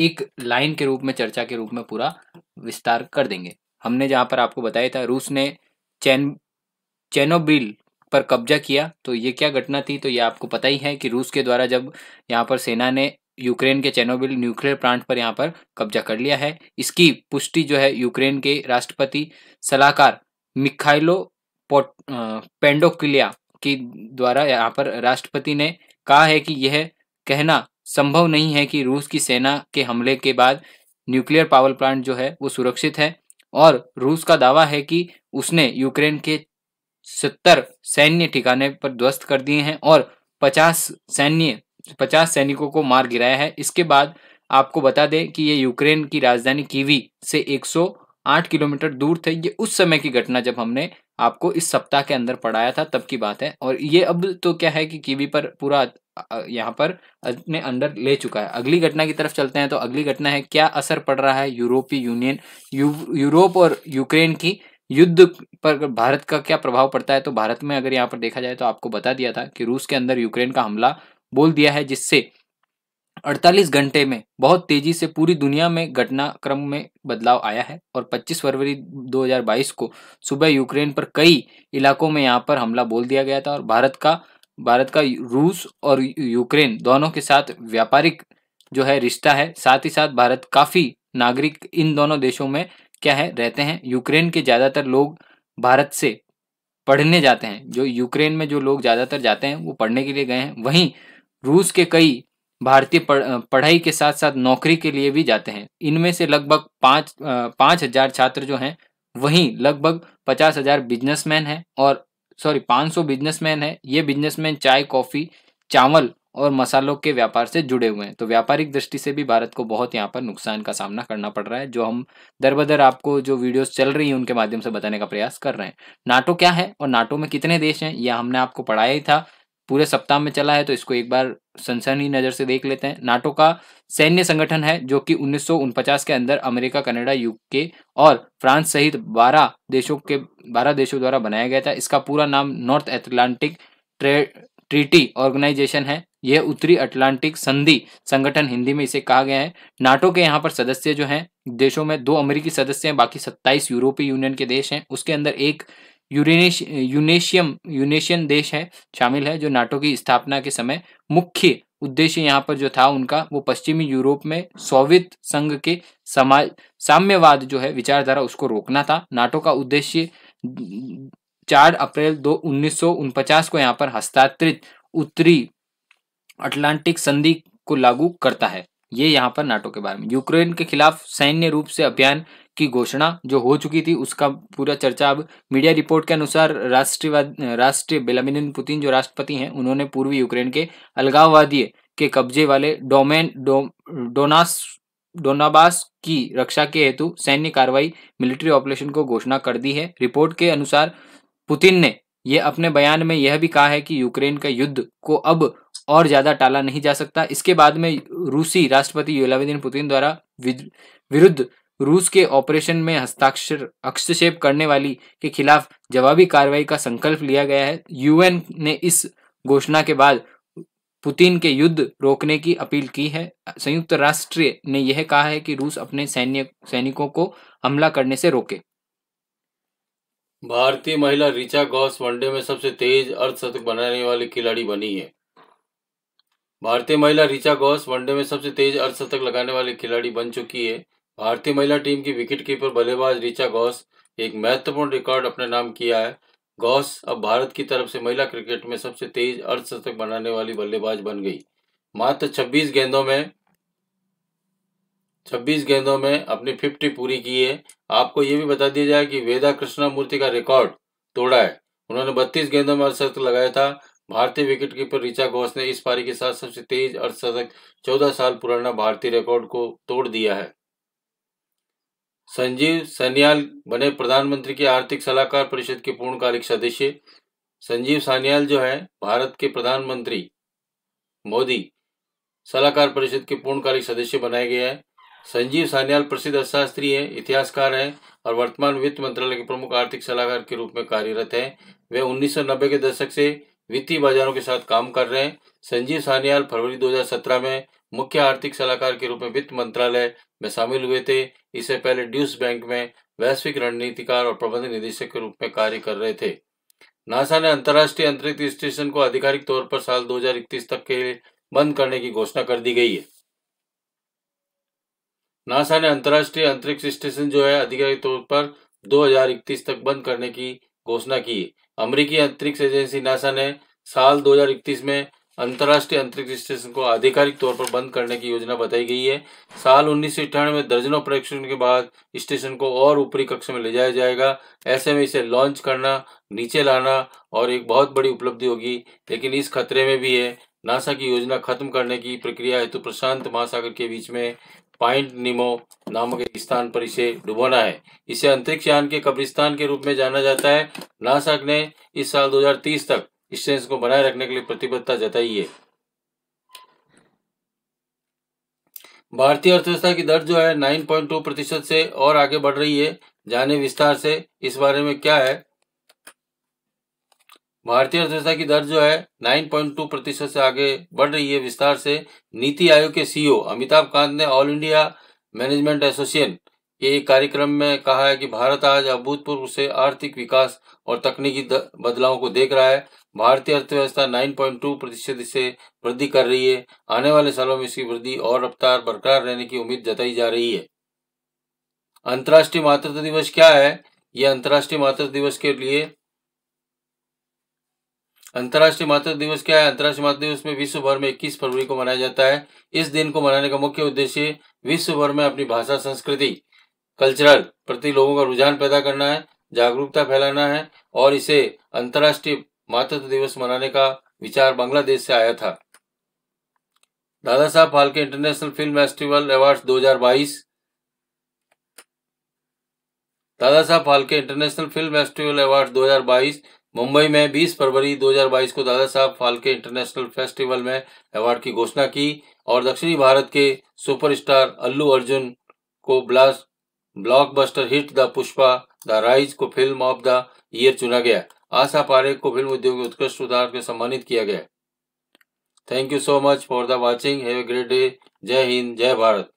एक लाइन के रूप में चर्चा के रूप में पूरा विस्तार कर देंगे हमने जहाँ पर आपको बताया था रूस ने चैन चैनोबिल पर कब्जा किया तो ये क्या घटना थी तो ये आपको पता ही है कि रूस के द्वारा जब यहाँ पर सेना ने यूक्रेन के चैनोबिल न्यूक्लियर प्लांट पर यहाँ पर कब्जा कर लिया है इसकी पुष्टि जो है यूक्रेन के राष्ट्रपति सलाहकार मिखाइलो पोट पेंडोक्लिया की द्वारा यहाँ पर राष्ट्रपति ने कहा है कि यह कहना संभव नहीं है कि रूस की सेना के हमले के बाद न्यूक्लियर पावर प्लांट जो है वो सुरक्षित है और रूस का दावा है कि उसने यूक्रेन के सत्तर सैन्य ठिकाने पर ध्वस्त कर दिए हैं और पचास सैन्य पचास सैनिकों को मार गिराया है इसके बाद आपको बता दें कि ये यूक्रेन की राजधानी कीवी से 108 किलोमीटर दूर थे ये उस समय की घटना जब हमने आपको इस सप्ताह के अंदर पढ़ाया था तब की बात है और ये अब तो क्या है कि कीवी पर पूरा यहाँ पर अपने अंदर ले चुका है अगली घटना की तरफ चलते हैं तो अगली घटना है क्या असर पड़ रहा है यूरोपीय यूनियन यू, यूरोप और यूक्रेन की युद्ध पर भारत का क्या प्रभाव पड़ता है तो भारत में अगर यहाँ पर देखा जाए तो आपको बता दिया था कि रूस के अंदर यूक्रेन का हमला बोल दिया है जिससे 48 घंटे में बहुत तेजी से पूरी दुनिया में घटनाक्रम में बदलाव आया है और 25 फरवरी 2022 को सुबह यूक्रेन पर कई इलाकों में यहाँ पर हमला बोल दिया गया था और भारत का भारत का रूस और यूक्रेन दोनों के साथ व्यापारिक जो है रिश्ता है साथ ही साथ भारत काफ़ी नागरिक इन दोनों देशों में क्या है रहते हैं यूक्रेन के ज़्यादातर लोग भारत से पढ़ने जाते हैं जो यूक्रेन में जो लोग ज़्यादातर जाते हैं वो पढ़ने के लिए गए हैं वहीं रूस के कई भारतीय पढ़ाई के साथ साथ नौकरी के लिए भी जाते हैं इनमें से लगभग पाँच पाँच हजार छात्र जो हैं वहीं लगभग पचास हजार बिजनेसमैन हैं और सॉरी 500 बिजनेसमैन है ये बिजनेसमैन चाय कॉफी चावल और मसालों के व्यापार से जुड़े हुए हैं तो व्यापारिक दृष्टि से भी भारत को बहुत यहाँ पर नुकसान का सामना करना पड़ रहा है जो हम दर बदर आपको जो वीडियोस चल रही हैं उनके माध्यम से बताने का प्रयास कर रहे हैं नाटो क्या है और नाटो में कितने देश हैं यह हमने आपको पढ़ाया ही था पूरे सप्ताह में चला है तो इसको एक बार सनसनी नज़र से देख लेते हैं नाटो का सैन्य संगठन है जो कि उन्नीस के अंदर अमेरिका कनाडा यूके और फ्रांस सहित 12 देशों के 12 देशों द्वारा बनाया गया था इसका पूरा नाम नॉर्थ एटलांटिक ट्रीटी ऑर्गेनाइजेशन है यह उत्तरी अटलांटिक संधि संगठन हिंदी में इसे कहा गया है नाटो के यहाँ पर सदस्य जो है देशों में दो अमेरिकी सदस्य हैं बाकी सत्ताईस यूरोपीय यूनियन के देश हैं उसके अंदर एक यूरेनेश यूनेशियम यूनेशियन देश है शामिल है जो नाटो की स्थापना के समय मुख्य उद्देश्य यहाँ पर जो था उनका वो पश्चिमी यूरोप में सोवियत संघ के समाज साम्यवाद जो है विचारधारा उसको रोकना था नाटो का उद्देश्य चार अप्रैल दो उन्नीस को यहाँ पर हस्तांतरित उत्तरी अटलांटिक संधि को लागू करता है ये यहाँ पर नाटो के बारे में यूक्रेन के खिलाफ सैन्य रूप से अभियान की घोषणा जो हो चुकी थी उसका पूरा चर्चा अब मीडिया रिपोर्ट के अनुसार राष्ट्रवाद राष्ट्र बेलामिन पुतिन जो राष्ट्रपति हैं उन्होंने पूर्वी यूक्रेन के अलगाववादी के कब्जे वाले डोमेन डो, डोनास डोनाबास की रक्षा के हेतु सैन्य कार्रवाई मिलिट्री ऑपरेशन को घोषणा कर दी है रिपोर्ट के अनुसार पुतिन ने ये अपने बयान में यह भी कहा है कि यूक्रेन का युद्ध को अब और ज्यादा टाला नहीं जा सकता इसके बाद में रूसी राष्ट्रपति व्लादिमीर पुतिन द्वारा विरुद्ध रूस के ऑपरेशन में हस्ताक्षर हस्तक्षेप करने वाली के खिलाफ जवाबी कार्रवाई का संकल्प लिया गया है यूएन ने इस घोषणा के बाद पुतिन के युद्ध रोकने की अपील की है संयुक्त राष्ट्र ने यह कहा है कि रूस अपने सैन्य सैनिकों को हमला करने से रोके भारतीय महिला रिचा गौस वनडे में सबसे तेज अर्धशतक बनाने वाली खिलाड़ी बनी है भारतीय महिला रिचा गौस वनडे में सबसे तेज अर्धशतक लगाने वाली खिलाड़ी बन चुकी है भारतीय महिला टीम की विकेटकीपर बल्लेबाज ऋचा गौस एक महत्वपूर्ण रिकॉर्ड अपने नाम किया है गौस अब भारत की तरफ से महिला क्रिकेट में सबसे तेज अर्धशतक बनाने वाली बल्लेबाज बन गई मात्र 26 गेंदों में 26 गेंदों में अपनी 50 पूरी की है आपको ये भी बता दिया जाए कि वेदा कृष्णामूर्ति का रिकॉर्ड तोड़ा है उन्होंने 32 गेंदों में अर्धशतक लगाया था भारतीय विकेटकीपर ऋचा घोष ने इस पारी के साथ सबसे तेज अर्धशतक 14 साल पुराना भारतीय रिकॉर्ड को तोड़ दिया है संजीव सन्याल बने प्रधानमंत्री के आर्थिक सलाहकार परिषद के पूर्णकालिक सदस्य संजीव सान्याल जो है भारत के प्रधानमंत्री मोदी सलाहकार परिषद के पूर्णकालिक सदस्य बनाए गए हैं संजीव सान्याल प्रसिद्ध अर्थशास्त्री है इतिहासकार है और वर्तमान वित्त मंत्रालय के प्रमुख आर्थिक सलाहकार के रूप में कार्यरत है वे 1990 के दशक से वित्तीय बाजारों के साथ काम कर रहे हैं संजीव सान्याल फरवरी 2017 में मुख्य आर्थिक सलाहकार के रूप में वित्त मंत्रालय में शामिल हुए थे इससे पहले ड्यूस बैंक में वैश्विक रणनीतिकार और प्रबंध निदेशक के रूप में कार्य कर रहे थे नासा ने अंतर्राष्ट्रीय अंतरिक्ष स्टेशन को आधिकारिक तौर पर साल 2031 तक के लिए बंद करने की घोषणा कर दी गई है नासा ने अंतर्राष्ट्रीय अंतरिक्ष स्टेशन जो है आधिकारिक तौर पर 2031 तक बंद करने की घोषणा की अमेरिकी अंतरिक्ष एजेंसी नासा ने साल 2031 में अंतर्राष्ट्रीय अंतरिक्ष स्टेशन को आधिकारिक तौर पर बंद करने की योजना बताई गई है साल उन्नीस में दर्जनों परीक्षण के बाद स्टेशन को और ऊपरी कक्ष में ले जाया जाएगा ऐसे में इसे लॉन्च करना नीचे लाना और एक बहुत बड़ी उपलब्धि होगी लेकिन इस खतरे में भी है नासा की योजना खत्म करने की प्रक्रिया हेतु प्रशांत महासागर के बीच में पॉइंट निमो नामक स्थान पर इसे डुबोना है इसे अंतरिक्ष यान के कब्रिस्तान के रूप में जाना जाता है नासा ने इस साल 2030 तक इस सेंस को बनाए रखने के लिए प्रतिबद्धता जताइए भारतीय अर्थव्यवस्था की दर जो है 9.2 प्रतिशत से और आगे बढ़ रही है जाने विस्तार से इस बारे में क्या है भारतीय अर्थव्यवस्था की दर जो है 9.2 प्रतिशत से आगे बढ़ रही है विस्तार से नीति आयोग के सीईओ अमिताभ कांत ने ऑल इंडिया मैनेजमेंट एसोसिएशन के एक कार्यक्रम में कहा है कि भारत आज अभूतपूर्व से आर्थिक विकास और तकनीकी बदलाव को देख रहा है भारतीय अर्थव्यवस्था 9.2 प्रतिशत से वृद्धि कर रही है आने वाले सालों में इसकी वृद्धि और रफ्तार बरकरार रहने की उम्मीद जताई जा रही है अंतर्राष्ट्रीय मातृत्व दिवस क्या है यह अंतर्राष्ट्रीय मातृत्व दिवस के लिए अंतर्राष्ट्रीय मातृत्व दिवस क्या है अंतर्राष्ट्रीय मातृ दिवस में विश्व भर में 21 फरवरी को मनाया जाता है इस दिन को मनाने का मुख्य उद्देश्य विश्व भर में अपनी भाषा संस्कृति कल्चरल प्रति लोगों का रुझान पैदा करना है जागरूकता फैलाना है और इसे अंतर्राष्ट्रीय मातृत्व दिवस मनाने का विचार बांग्लादेश से आया था Dada Saheb Phalke international film festival award 2022 Dada Saheb Phalke international film festival award 2022 Mumbai में 20 फरवरी 2022 को दादा साहब फालके इंटरनेशनल फेस्टिवल में अवार्ड की घोषणा की और दक्षिणी भारत के सुपरस्टार अल्लू अर्जुन को blast blockbuster hit the Pushpa the rise को फिल्म ऑफ द ईयर चुना गया आशा पारेख को फिल्म उद्योग में उत्कृष्ट सुधार के सम्मानित किया गया thank you so much for the watching have a great day जय हिंद जय भारत